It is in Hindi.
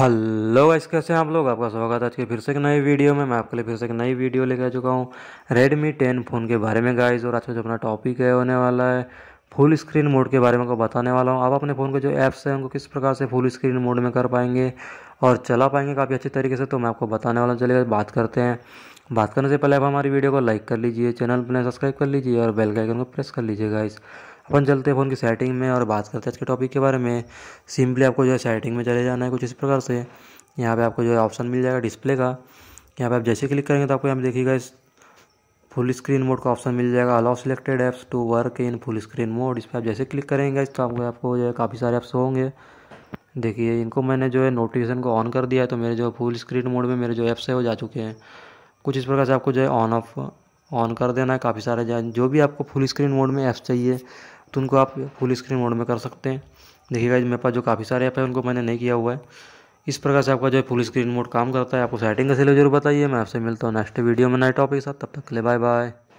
हेलो गाइस कैसे हैं आप लोग आपका स्वागत है आज के फिर से एक नई वीडियो में मैं आपके लिए फिर से एक नई वीडियो लेकर आ चुका हूँ रेडमी टेन फ़ोन के बारे में गाइस और आज का जो अपना टॉपिक है होने वाला है फुल स्क्रीन मोड के बारे में को बताने वाला हूँ आप अपने फ़ोन के जो ऐप्स हैं उनको किस प्रकार से फुल स्क्रीन मोड में कर पाएंगे और चला पाएंगे काफ़ी अच्छे तरीके से तो मैं आपको बताने वाला हूँ चलिए बात करते हैं बात करने से पहले आप हमारी वीडियो को लाइक कर लीजिए चैनल पर सब्सक्राइब कर लीजिए और बेल का आइकन को प्रेस कर लीजिए गाइस अपन चलते हैं फ़ोन की सेटिंग में और बात करते हैं आज के टॉपिक के बारे में सिंपली आपको जो है सेटिंग में चले जाना है कुछ इस प्रकार से यहाँ पे आपको जो है ऑप्शन मिल जाएगा डिस्प्ले का यहाँ पे आप जैसे क्लिक करेंगे तो आपको यहाँ पर देखिएगा इस फुल स्क्रीन मोड का ऑप्शन मिल जाएगा allow selected apps to work in full screen mode इस पर आप जैसे क्लिक करेंगे तो आपको आपको जो है काफ़ी सारे ऐप्स होंगे देखिए इनको मैंने जो है नोटिफिकेशन को ऑन कर दिया है तो मेरे जो फुल स्क्रीन मोड में मेरे जो ऐप्स है वो जा चुके हैं कुछ इस प्रकार से आपको जो है ऑन ऑफ ऑन कर देना है काफ़ी सारे जो भी आपको फुल स्क्रीन मोड में ऐप्स चाहिए तो उनको आप फुल स्क्रीन मोड में कर सकते हैं देखिएगा मेरे पास जो काफ़ी सारे ऐप है उनको मैंने नहीं किया हुआ है इस प्रकार से आपका जो है फुल स्क्रीन मोड काम करता है आपको सेटिंग कैसे सिले जरूर बताइए मैं आपसे मिलता हूँ नेक्स्ट वीडियो में नए टॉपिक के साथ तब तक के लिए बाय बाय